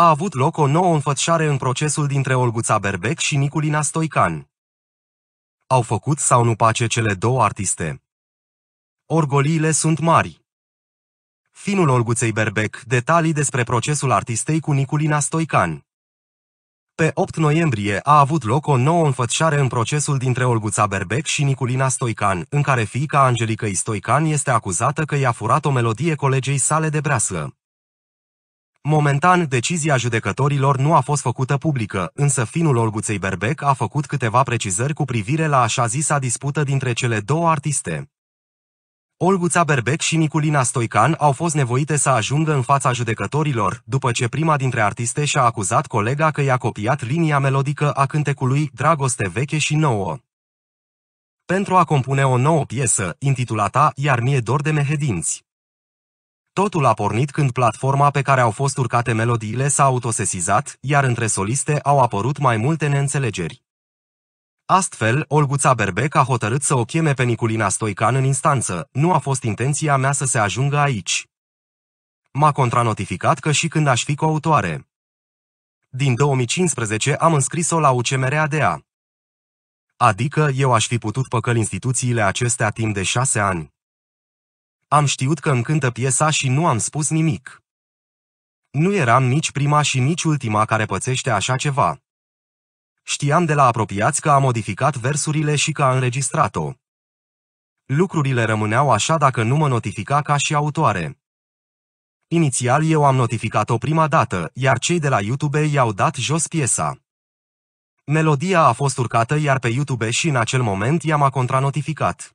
a avut loc o nouă înfățișare în procesul dintre Olguța Berbec și Niculina Stoican. Au făcut sau nu pace cele două artiste? Orgoliile sunt mari. Finul Olguței Berbec, detalii despre procesul artistei cu Niculina Stoican. Pe 8 noiembrie a avut loc o nouă înfățișare în procesul dintre Olguța Berbec și Niculina Stoican, în care fiica Angelica Stoican este acuzată că i-a furat o melodie colegei sale de breaslă. Momentan, decizia judecătorilor nu a fost făcută publică, însă finul Olguței Berbec a făcut câteva precizări cu privire la așa zisa dispută dintre cele două artiste. Olguța Berbec și Niculina Stoican au fost nevoite să ajungă în fața judecătorilor, după ce prima dintre artiste și-a acuzat colega că i-a copiat linia melodică a cântecului Dragoste veche și nouă. Pentru a compune o nouă piesă, intitulată Iar mie dor de mehedinți. Totul a pornit când platforma pe care au fost urcate melodiile s-a autosesizat, iar între soliste au apărut mai multe neînțelegeri. Astfel, Olguța Berbec a hotărât să o cheme pe Niculina Stoican în instanță. Nu a fost intenția mea să se ajungă aici. M-a contranotificat că și când aș fi coautoare. Din 2015 am înscris-o la ADA. Adică eu aș fi putut păcăl instituțiile acestea timp de șase ani. Am știut că îmi cântă piesa și nu am spus nimic. Nu eram nici prima și nici ultima care pățește așa ceva. Știam de la apropiați că a modificat versurile și că a înregistrat-o. Lucrurile rămâneau așa dacă nu mă notifica ca și autoare. Inițial eu am notificat-o prima dată, iar cei de la YouTube i-au dat jos piesa. Melodia a fost urcată iar pe YouTube și în acel moment i-am a contranotificat.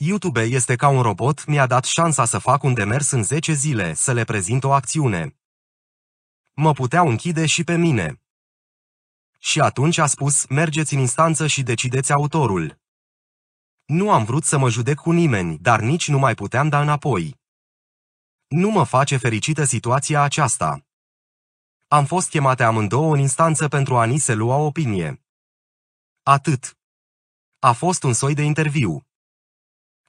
YouTube este ca un robot, mi-a dat șansa să fac un demers în 10 zile, să le prezint o acțiune. Mă puteau închide și pe mine. Și atunci a spus, mergeți în instanță și decideți autorul. Nu am vrut să mă judec cu nimeni, dar nici nu mai puteam da înapoi. Nu mă face fericită situația aceasta. Am fost chemate amândouă în instanță pentru a ni se lua opinie. Atât. A fost un soi de interviu.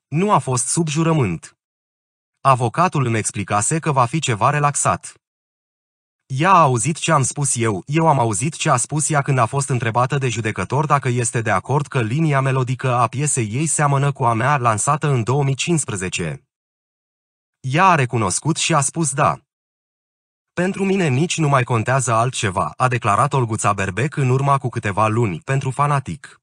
Nu a fost sub jurământ. Avocatul îmi explicase că va fi ceva relaxat. Ea a auzit ce am spus eu, eu am auzit ce a spus ea când a fost întrebată de judecător dacă este de acord că linia melodică a piesei ei seamănă cu a mea lansată în 2015. Ea a recunoscut și a spus da. Pentru mine nici nu mai contează altceva, a declarat Olguța Berbec în urma cu câteva luni, pentru fanatic.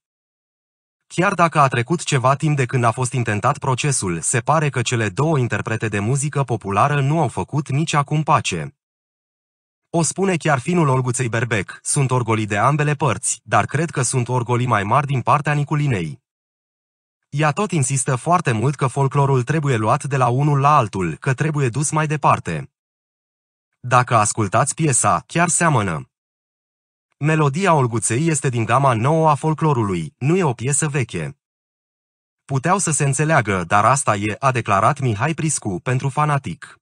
Chiar dacă a trecut ceva timp de când a fost intentat procesul, se pare că cele două interprete de muzică populară nu au făcut nici acum pace. O spune chiar finul Olguței Berbec, sunt orgolii de ambele părți, dar cred că sunt orgolii mai mari din partea Niculinei. Ea tot insistă foarte mult că folclorul trebuie luat de la unul la altul, că trebuie dus mai departe. Dacă ascultați piesa, chiar seamănă. Melodia Olguței este din gama nouă a folclorului, nu e o piesă veche. Puteau să se înțeleagă, dar asta e, a declarat Mihai Priscu pentru fanatic.